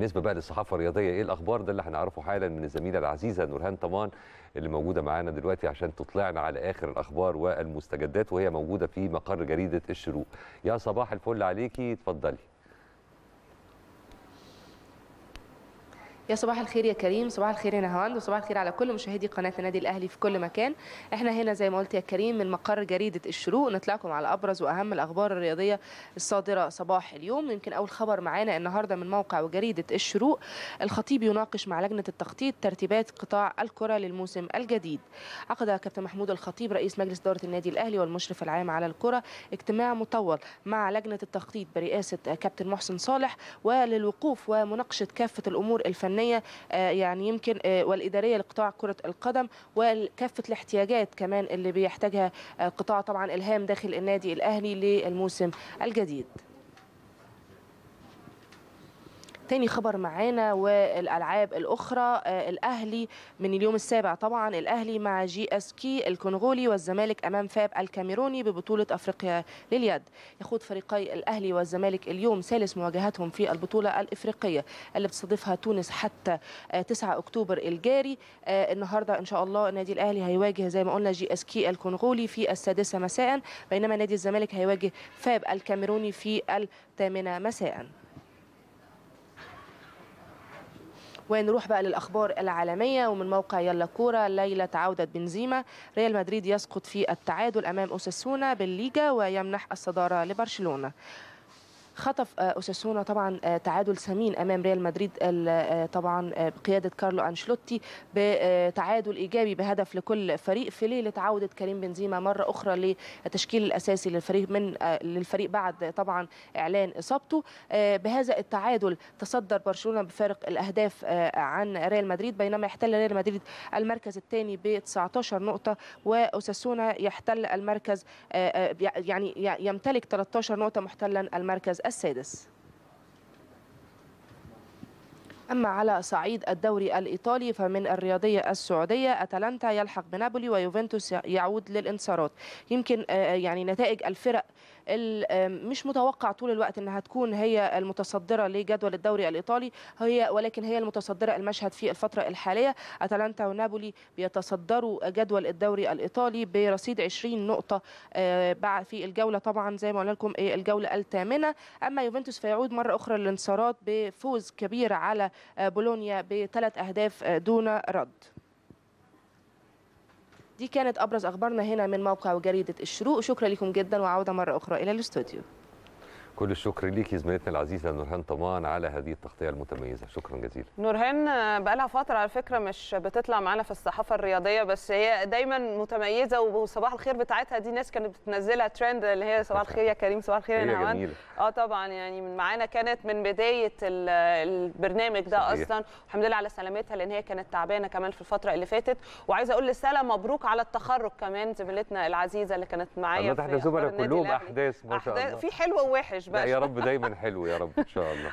بالنسبه بقى للصحافه الرياضيه ايه الاخبار ده اللي هنعرفه حالا من الزميله العزيزه نورهان طمان اللي موجوده معانا دلوقتي عشان تطلعنا على اخر الاخبار والمستجدات وهي موجوده في مقر جريده الشروق يا صباح الفل عليكي اتفضلي يا صباح الخير يا كريم صباح الخير يا نهاوند وصباح الخير على كل مشاهدي قناه النادي الاهلي في كل مكان احنا هنا زي ما قلت يا كريم من مقر جريده الشروق نطلعكم على ابرز واهم الاخبار الرياضيه الصادره صباح اليوم يمكن اول خبر معانا النهارده من موقع وجريده الشروق الخطيب يناقش مع لجنه التخطيط ترتيبات قطاع الكره للموسم الجديد عقد كابتن محمود الخطيب رئيس مجلس اداره النادي الاهلي والمشرف العام على الكره اجتماع مطول مع لجنه التخطيط برئاسه كابتن محسن صالح وللوقوف ومناقشه كافه الامور الفنيه الفنيه آه، يعني يمكن آه، والاداريه لقطاع كره القدم وكافه الاحتياجات كمان اللي بيحتاجها آه، قطاع طبعا الهام داخل النادي الاهلي للموسم الجديد تاني خبر معانا والالعاب الاخرى آه، الاهلي من اليوم السابع طبعا الاهلي مع جي اس كي الكونغولي والزمالك امام فاب الكاميروني ببطوله افريقيا لليد يخوض فريقي الاهلي والزمالك اليوم ثالث مواجهتهم في البطوله الافريقيه اللي بتستضيفها تونس حتى 9 آه، اكتوبر الجاري آه، النهارده ان شاء الله النادي الاهلي هيواجه زي ما قلنا جي اس كي الكونغولي في السادسه مساء بينما نادي الزمالك هيواجه فاب الكاميروني في الثامنه مساء ونروح بقى للاخبار العالميه ومن موقع يلا كوره ليله عوده بنزيما ريال مدريد يسقط في التعادل امام اوساسونا بالليجا ويمنح الصداره لبرشلونه خطف أساسونا آه، طبعا آه، تعادل ثمين أمام ريال مدريد آه، طبعا بقيادة كارلو أنشلوتي بتعادل إيجابي بهدف لكل فريق في ليلة عودة كريم بنزيما مرة أخرى للتشكيل الأساسي للفريق من للفريق بعد طبعا إعلان إصابته بهذا التعادل تصدر برشلونة بفارق الأهداف عن ريال مدريد بينما يحتل ريال مدريد المركز الثاني ب 19 نقطة وأساسونا يحتل المركز يعني يمتلك 13 نقطة محتلا المركز السادس أما على صعيد الدوري الإيطالي فمن الرياضية السعودية أتلانتا يلحق بنابولي ويوفنتوس يعود للانتصارات يمكن آه، آه، يعني نتائج الفرق مش متوقع طول الوقت انها تكون هي المتصدره لجدول الدوري الايطالي هي ولكن هي المتصدره المشهد في الفتره الحاليه اتلانتا ونابولي بيتصدروا جدول الدوري الايطالي برصيد 20 نقطه آه، بعد في الجوله طبعا زي ما قلنا لكم الجوله الثامنه اما يوفنتوس فيعود مره اخرى للانتصارات بفوز كبير على آه، بولونيا بثلاث أهداف آه، دون رد دي كانت أبرز أخبارنا هنا من موقع جريدة الشروق شكرا لكم جدا وعودة مرة أخرى إلى الاستوديو كل الشكر ليكي زميلتنا العزيزه نورهان طمان على هذه التغطيه المتميزه شكرا جزيلا نورهان بقى لها فتره على فكره مش بتطلع معانا في الصحافه الرياضيه بس هي دايما متميزه وصباح الخير بتاعتها دي ناس كانت بتنزلها ترند اللي هي صباح الخير يا كريم صباح الخير يا نعمان اه طبعا يعني معانا كانت من بدايه البرنامج ده صحيح. اصلا الحمد لله على سلامتها لان هي كانت تعبانه كمان في الفتره اللي فاتت وعايزه اقول رساله مبروك على التخرج كمان زميلتنا العزيزه اللي كانت معايا الله تحت زملاء كلهم احداث ما شاء الله في حلو ووحش بقى يا رب دايما حلو يا رب ان شاء الله